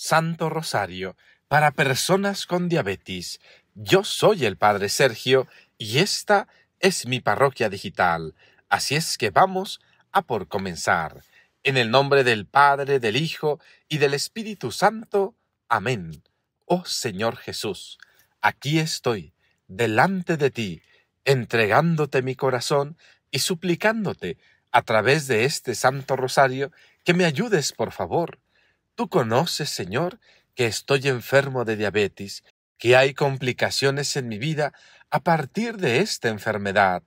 Santo Rosario para personas con diabetes. Yo soy el Padre Sergio y esta es mi parroquia digital. Así es que vamos a por comenzar. En el nombre del Padre, del Hijo y del Espíritu Santo. Amén. Oh Señor Jesús, aquí estoy, delante de ti, entregándote mi corazón y suplicándote a través de este Santo Rosario que me ayudes, por favor, Tú conoces, Señor, que estoy enfermo de diabetes, que hay complicaciones en mi vida a partir de esta enfermedad.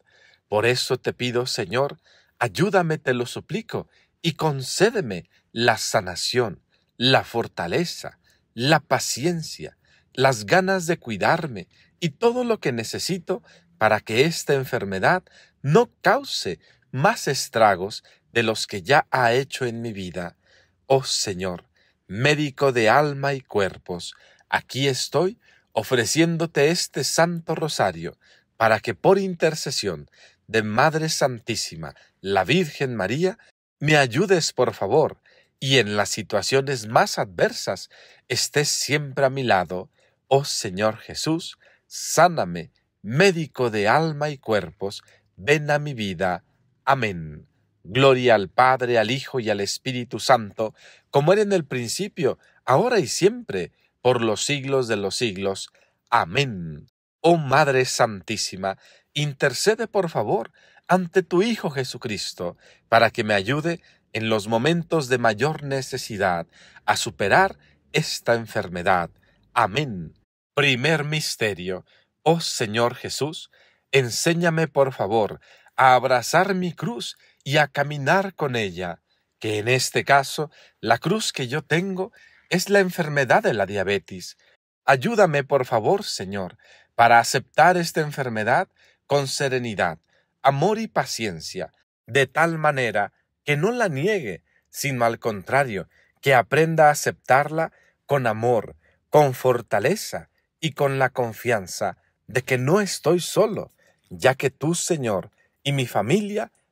Por eso te pido, Señor, ayúdame, te lo suplico, y concédeme la sanación, la fortaleza, la paciencia, las ganas de cuidarme y todo lo que necesito para que esta enfermedad no cause más estragos de los que ya ha hecho en mi vida. Oh Señor, médico de alma y cuerpos, aquí estoy ofreciéndote este santo rosario, para que por intercesión de Madre Santísima, la Virgen María, me ayudes por favor, y en las situaciones más adversas estés siempre a mi lado, oh Señor Jesús, sáname, médico de alma y cuerpos, ven a mi vida. Amén. Gloria al Padre, al Hijo y al Espíritu Santo, como era en el principio, ahora y siempre, por los siglos de los siglos. Amén. Oh Madre Santísima, intercede por favor ante tu Hijo Jesucristo, para que me ayude en los momentos de mayor necesidad a superar esta enfermedad. Amén. Primer misterio. Oh Señor Jesús, enséñame por favor a abrazar mi cruz y a caminar con ella, que en este caso la cruz que yo tengo es la enfermedad de la diabetes. Ayúdame, por favor, Señor, para aceptar esta enfermedad con serenidad, amor y paciencia, de tal manera que no la niegue, sino al contrario, que aprenda a aceptarla con amor, con fortaleza y con la confianza de que no estoy solo, ya que tú, Señor, y mi familia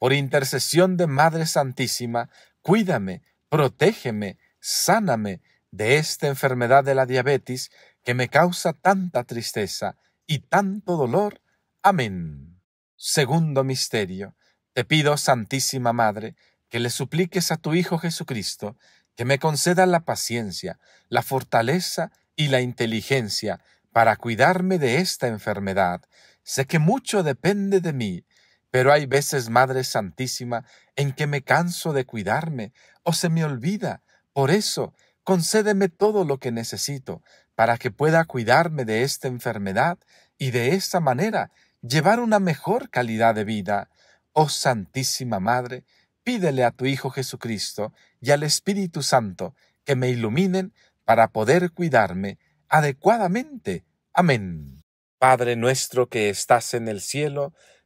por intercesión de Madre Santísima, cuídame, protégeme, sáname de esta enfermedad de la diabetes que me causa tanta tristeza y tanto dolor. Amén. Segundo misterio. Te pido, Santísima Madre, que le supliques a tu Hijo Jesucristo que me conceda la paciencia, la fortaleza y la inteligencia para cuidarme de esta enfermedad. Sé que mucho depende de mí, pero hay veces, Madre Santísima, en que me canso de cuidarme o se me olvida. Por eso, concédeme todo lo que necesito para que pueda cuidarme de esta enfermedad y de esa manera llevar una mejor calidad de vida. Oh Santísima Madre, pídele a tu Hijo Jesucristo y al Espíritu Santo que me iluminen para poder cuidarme adecuadamente. Amén. Padre nuestro que estás en el cielo,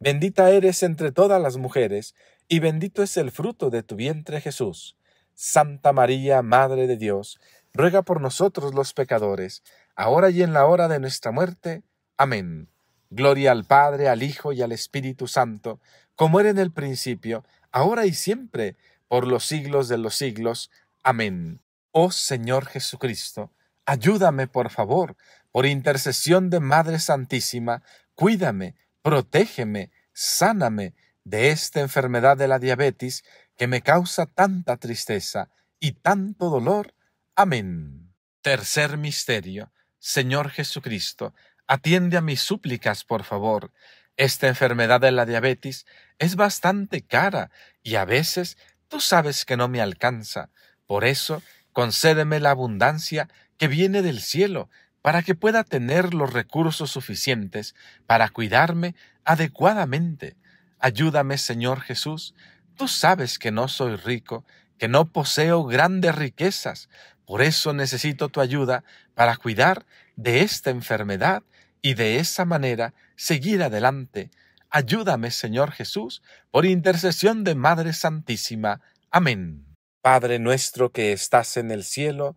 Bendita eres entre todas las mujeres, y bendito es el fruto de tu vientre Jesús. Santa María, Madre de Dios, ruega por nosotros los pecadores, ahora y en la hora de nuestra muerte. Amén. Gloria al Padre, al Hijo y al Espíritu Santo, como era en el principio, ahora y siempre, por los siglos de los siglos. Amén. Oh Señor Jesucristo, ayúdame por favor, por intercesión de Madre Santísima, cuídame protégeme, sáname de esta enfermedad de la diabetes que me causa tanta tristeza y tanto dolor. Amén. Tercer misterio. Señor Jesucristo, atiende a mis súplicas, por favor. Esta enfermedad de la diabetes es bastante cara y a veces tú sabes que no me alcanza. Por eso, concédeme la abundancia que viene del cielo para que pueda tener los recursos suficientes para cuidarme adecuadamente. Ayúdame, Señor Jesús. Tú sabes que no soy rico, que no poseo grandes riquezas. Por eso necesito tu ayuda para cuidar de esta enfermedad y de esa manera seguir adelante. Ayúdame, Señor Jesús, por intercesión de Madre Santísima. Amén. Padre nuestro que estás en el cielo,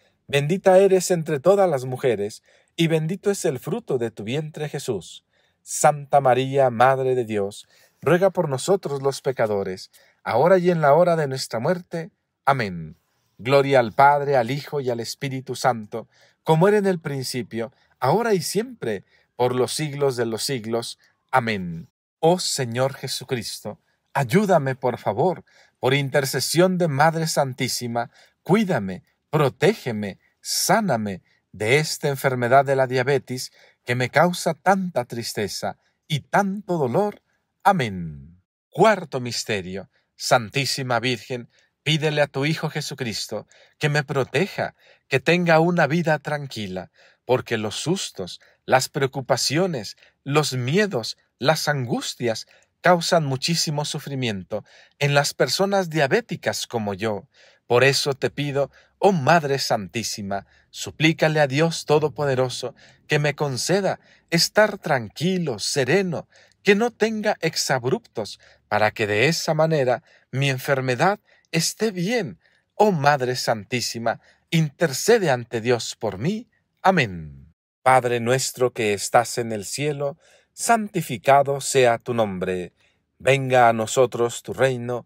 Bendita eres entre todas las mujeres, y bendito es el fruto de tu vientre Jesús. Santa María, Madre de Dios, ruega por nosotros los pecadores, ahora y en la hora de nuestra muerte. Amén. Gloria al Padre, al Hijo y al Espíritu Santo, como era en el principio, ahora y siempre, por los siglos de los siglos. Amén. Oh Señor Jesucristo, ayúdame por favor, por intercesión de Madre Santísima, cuídame, protégeme, sáname de esta enfermedad de la diabetes que me causa tanta tristeza y tanto dolor. Amén. Cuarto misterio. Santísima Virgen, pídele a tu Hijo Jesucristo que me proteja, que tenga una vida tranquila, porque los sustos, las preocupaciones, los miedos, las angustias causan muchísimo sufrimiento en las personas diabéticas como yo, por eso te pido, oh Madre Santísima, suplícale a Dios Todopoderoso que me conceda estar tranquilo, sereno, que no tenga exabruptos, para que de esa manera mi enfermedad esté bien. Oh Madre Santísima, intercede ante Dios por mí. Amén. Padre nuestro que estás en el cielo, santificado sea tu nombre. Venga a nosotros tu reino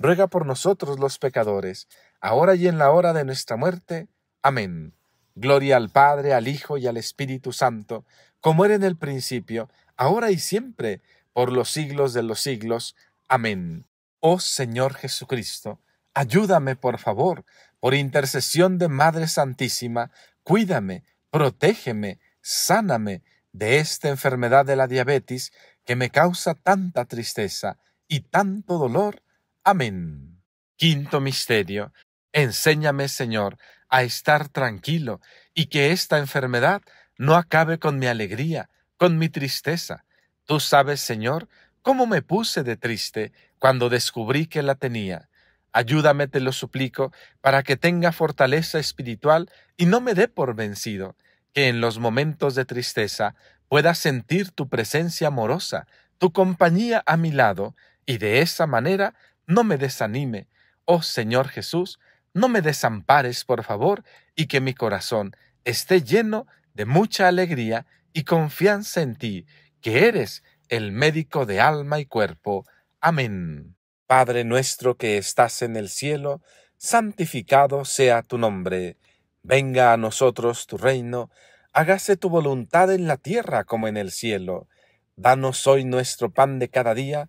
ruega por nosotros los pecadores, ahora y en la hora de nuestra muerte. Amén. Gloria al Padre, al Hijo y al Espíritu Santo, como era en el principio, ahora y siempre, por los siglos de los siglos. Amén. Oh Señor Jesucristo, ayúdame por favor, por intercesión de Madre Santísima, cuídame, protégeme, sáname de esta enfermedad de la diabetes que me causa tanta tristeza y tanto dolor Amén. Quinto misterio. Enséñame, Señor, a estar tranquilo y que esta enfermedad no acabe con mi alegría, con mi tristeza. Tú sabes, Señor, cómo me puse de triste cuando descubrí que la tenía. Ayúdame, te lo suplico, para que tenga fortaleza espiritual y no me dé por vencido, que en los momentos de tristeza pueda sentir tu presencia amorosa, tu compañía a mi lado, y de esa manera no me desanime. Oh Señor Jesús, no me desampares, por favor, y que mi corazón esté lleno de mucha alegría y confianza en ti, que eres el médico de alma y cuerpo. Amén. Padre nuestro que estás en el cielo, santificado sea tu nombre. Venga a nosotros tu reino, hágase tu voluntad en la tierra como en el cielo. Danos hoy nuestro pan de cada día,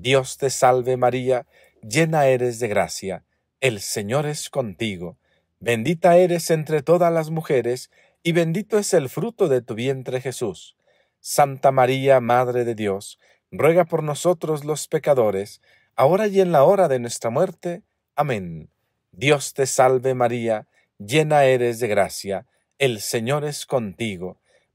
Dios te salve María, llena eres de gracia, el Señor es contigo, bendita eres entre todas las mujeres, y bendito es el fruto de tu vientre Jesús. Santa María, Madre de Dios, ruega por nosotros los pecadores, ahora y en la hora de nuestra muerte. Amén. Dios te salve María, llena eres de gracia, el Señor es contigo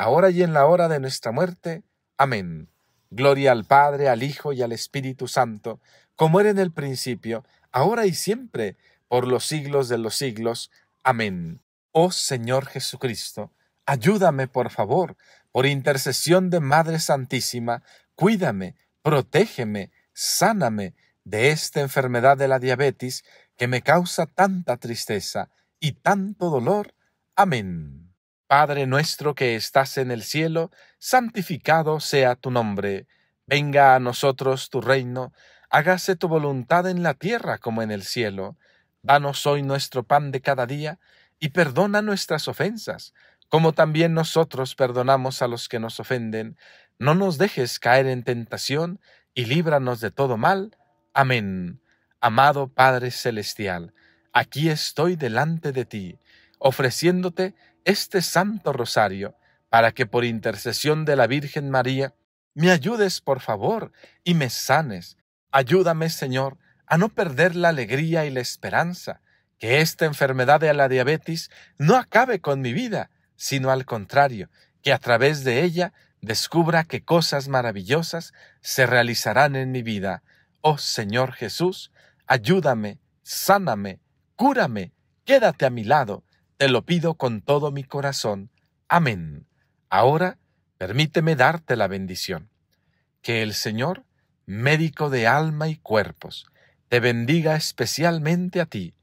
ahora y en la hora de nuestra muerte. Amén. Gloria al Padre, al Hijo y al Espíritu Santo, como era en el principio, ahora y siempre, por los siglos de los siglos. Amén. Oh Señor Jesucristo, ayúdame por favor, por intercesión de Madre Santísima, cuídame, protégeme, sáname de esta enfermedad de la diabetes que me causa tanta tristeza y tanto dolor. Amén. Padre nuestro que estás en el cielo, santificado sea tu nombre. Venga a nosotros tu reino, hágase tu voluntad en la tierra como en el cielo. Danos hoy nuestro pan de cada día, y perdona nuestras ofensas, como también nosotros perdonamos a los que nos ofenden. No nos dejes caer en tentación, y líbranos de todo mal. Amén. Amado Padre Celestial, aquí estoy delante de ti, ofreciéndote este Santo Rosario para que por intercesión de la Virgen María me ayudes por favor y me sanes. Ayúdame, Señor, a no perder la alegría y la esperanza, que esta enfermedad de la diabetes no acabe con mi vida, sino al contrario, que a través de ella descubra que cosas maravillosas se realizarán en mi vida. Oh Señor Jesús, ayúdame, sáname, cúrame, quédate a mi lado, te lo pido con todo mi corazón. Amén. Ahora permíteme darte la bendición. Que el Señor, médico de alma y cuerpos, te bendiga especialmente a ti,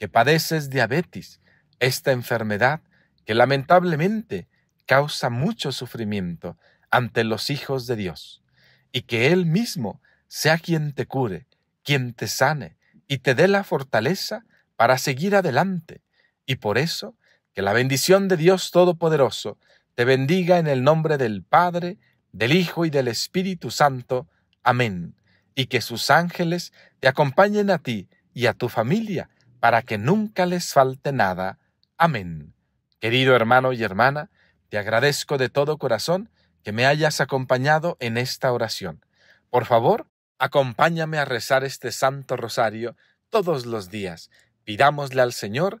que padeces diabetes, esta enfermedad que lamentablemente causa mucho sufrimiento ante los hijos de Dios, y que Él mismo sea quien te cure, quien te sane y te dé la fortaleza para seguir adelante y por eso, que la bendición de Dios Todopoderoso te bendiga en el nombre del Padre, del Hijo y del Espíritu Santo. Amén. Y que sus ángeles te acompañen a ti y a tu familia, para que nunca les falte nada. Amén. Querido hermano y hermana, te agradezco de todo corazón que me hayas acompañado en esta oración. Por favor, acompáñame a rezar este Santo Rosario todos los días. Pidámosle al Señor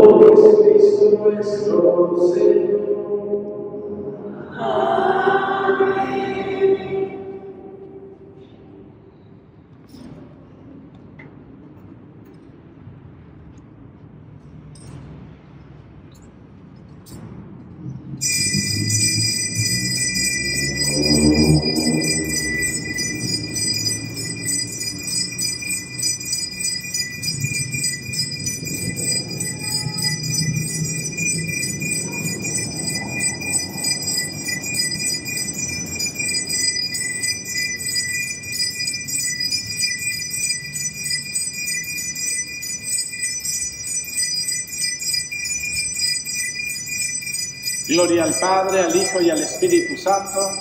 Cristo nuestro Señor. Amén. Gloria al Padre, al Hijo y al Espíritu Santo